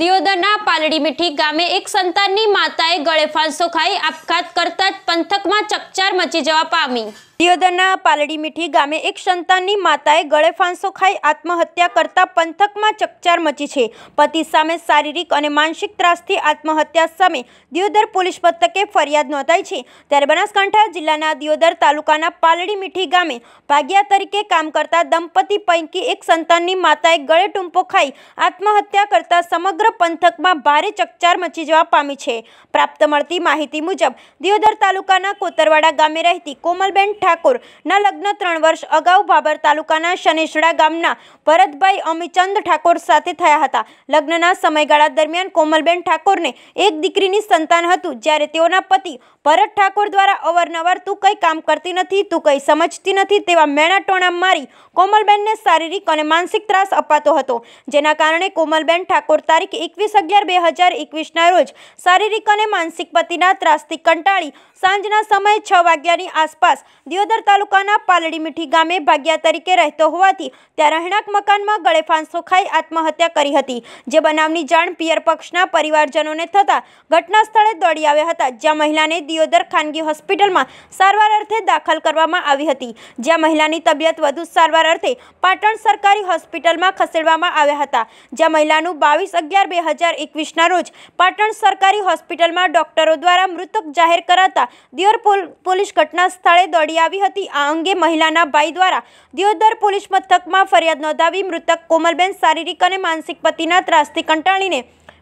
દિયોદરના પાલડી મીઠી ગામે એક સંતાનની માતાએ ગળે ફાંસો ખાઈ આપઘાત કરતા પંથકમાં ચકચાર મચી જવા પામી દિયોદરના પાલડી મીઠી ગામે એક સંતાનની માતાએ ગળે ફાંસો ખાઈ આત્મહત્યા કરતા પંથકમાં ચકચાર મચી છે પતિ સામે શારીરિક અને માનસિક ત્રાસથી આત્મહત્યા સામે દિયોદર પોલીસ મથકે ફરિયાદ નોંધાઈ છે ત્યારે બનાસકાંઠા જિલ્લાના દિયોદર તાલુકાના પાલડી મીઠી ગામે ભાગ્યા તરીકે કામ કરતા દંપતી પૈકી એક સંતાનની માતાએ ગળે ટૂંપો ખાઈ આત્મહત્યા કરતા સમગ્ર પંથકમાં ભારે ચકચાર મચી જવા પામી છે પ્રાપ્ત મળતી માહિતી મુજબ દિયોદર તાલુકાના કોતરવાડા ગામે રહેતી કોમલબેન ઠાકોર ના લગ્ન ત્રણ વર્ષ અગાઉ ભાબર તાલુકાના શનેશડા ગામના ભરતભાઈ અમીચંદ ઠાકોર સાથે થયા હતા લગ્નના સમયગાળા દરમિયાન કોમલબેન ઠાકોરને એક દીકરીની સંતાન હતું જ્યારે તેઓના પતિ ભરત ઠાકોર દ્વારા અવારનવાર તું કંઈ કામ કરતી નથી તું કંઈ સમજતી નથી તેવા મેણા મારી કોમલબેનને શારીરિક અને માનસિક ત્રાસ અપાતો હતો જેના કારણે કોમલબેન ઠાકોર તારીખ એકવીસ અગિયાર બે હજાર એકવીસના રોજ શારીરિક અને માનસિક પતિના ત્રાસથી કંટાળી સાંજના સમયે છ વાગ્યાની આસપાસ વિયોદર તાલુકાના પાલડી મીઠી ગામે ભાગ્યા તરીકે રહેતો હોવાથી ત્યાં રહેણાંક મકાનમાં ગળે ફાંસો ખાઈ આત્મહત્યા કરી હતી જે બનાવની જાણ પિયર પક્ષના પરિવારજનોને થતાં ઘટના સ્થળે દોડી આવ્યા હતા જ્યાં મહિલાને દિયોદર ખાનગી હોસ્પિટલમાં સારવાર અર્થે દાખલ કરવામાં આવી હતી જ્યાં મહિલાની તબિયત વધુ સારવાર અર્થે પાટણ સરકારી હોસ્પિટલમાં ખસેડવામાં આવ્યા હતા જ્યાં મહિલાનું બાવીસ અગિયાર બે હજાર એકવીસના રોજ પાટણ સરકારી હોસ્પિટલમાં ડોક્ટરો દ્વારા મૃતક જાહેર કરાતા દિયોર પોલીસ ઘટના સ્થળે દોડી આવી આવી હતી આ અંગે મહિલાના ભાઈ દ્વારા દિયોદર પોલીસ મથકમાં ફરિયાદ નોંધાવી મૃતક કોમલબેન શારીરિક અને માનસિક પતિના ત્રાસથી કંટાળીને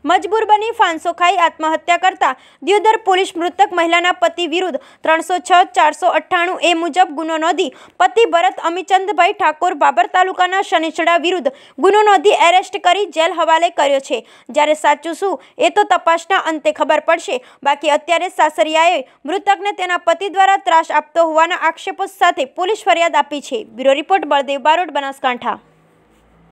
મજબૂર બની ફાંસો ખાઈ આત્મહત્યા કરતા દિયોદર પોલીસ મૃતક મહિલાના પતિ વિરુદ્ધ ત્રણસો છ ચારસો અઠ્ઠાણું એ મુજબ ગુનો નોંધી પતિ ભરત અમિચંદભાઈ ઠાકોર બાબર તાલુકાના શનિચડા વિરુદ્ધ ગુનો નોંધી એરેસ્ટ કરી જેલ હવાલે કર્યો છે જ્યારે સાચું શું એ તો તપાસના અંતે ખબર પડશે બાકી અત્યારે સાસરિયાએ મૃતકને તેના પતિ દ્વારા ત્રાસ આપતો હોવાના આક્ષેપો સાથે પોલીસ ફરિયાદ આપી છે બ્યુરો રિપોર્ટ બળદેવ બારોટ બનાસકાંઠા